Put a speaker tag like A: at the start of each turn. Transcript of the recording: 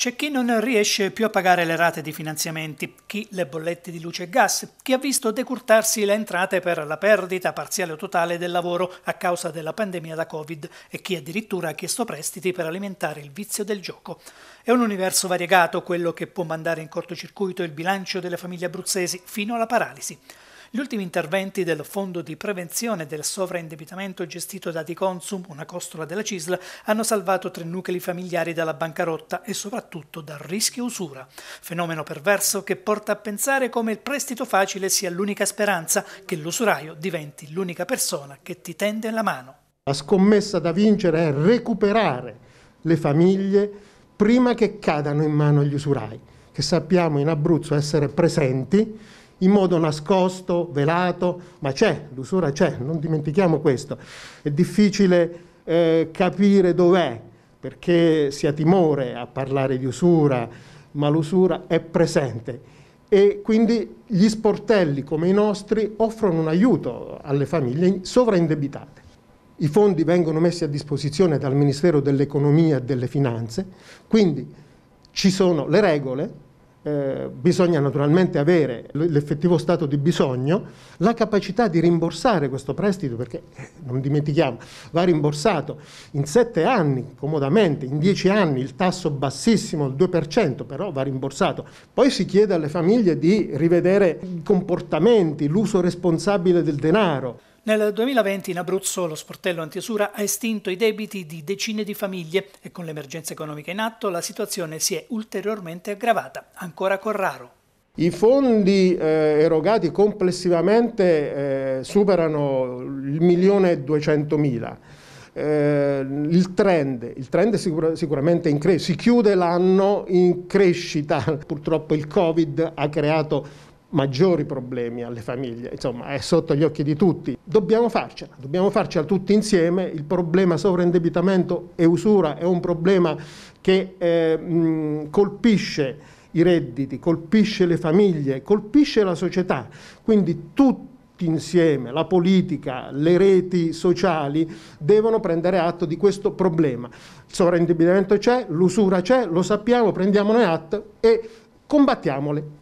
A: C'è chi non riesce più a pagare le rate di finanziamenti, chi le bollette di luce e gas, chi ha visto decurtarsi le entrate per la perdita parziale o totale del lavoro a causa della pandemia da Covid e chi addirittura ha chiesto prestiti per alimentare il vizio del gioco. È un universo variegato quello che può mandare in cortocircuito il bilancio delle famiglie abruzzesi fino alla paralisi. Gli ultimi interventi del Fondo di prevenzione del sovraindebitamento gestito da Diconsum, una costola della CISL, hanno salvato tre nuclei familiari dalla bancarotta e soprattutto dal rischio usura, fenomeno perverso che porta a pensare come il prestito facile sia l'unica speranza che l'usuraio diventi l'unica persona che ti tende la mano.
B: La scommessa da vincere è recuperare le famiglie prima che cadano in mano gli usurai, che sappiamo in Abruzzo essere presenti in modo nascosto, velato, ma c'è, l'usura c'è, non dimentichiamo questo. È difficile eh, capire dov'è, perché si ha timore a parlare di usura, ma l'usura è presente. E quindi gli sportelli come i nostri offrono un aiuto alle famiglie sovraindebitate. I fondi vengono messi a disposizione dal Ministero dell'Economia e delle Finanze, quindi ci sono le regole, eh, bisogna naturalmente avere l'effettivo stato di bisogno, la capacità di rimborsare questo prestito, perché eh, non dimentichiamo, va rimborsato in sette anni comodamente, in dieci anni il tasso bassissimo, il 2%, però va rimborsato. Poi si chiede alle famiglie di rivedere i comportamenti, l'uso responsabile del denaro.
A: Nel 2020 in Abruzzo lo sportello antiusura ha estinto i debiti di decine di famiglie e con l'emergenza economica in atto la situazione si è ulteriormente aggravata, ancora con raro.
B: I fondi eh, erogati complessivamente eh, superano il 1.200.000. Eh, il trend, il trend è sicur sicuramente in crescita, si chiude l'anno in crescita, purtroppo il Covid ha creato maggiori problemi alle famiglie, insomma è sotto gli occhi di tutti. Dobbiamo farcela, dobbiamo farcela tutti insieme, il problema sovraindebitamento e usura è un problema che eh, mh, colpisce i redditi, colpisce le famiglie, colpisce la società, quindi tutti insieme, la politica, le reti sociali devono prendere atto di questo problema. Il sovraindebitamento c'è,
A: l'usura c'è, lo sappiamo, prendiamone atto e combattiamole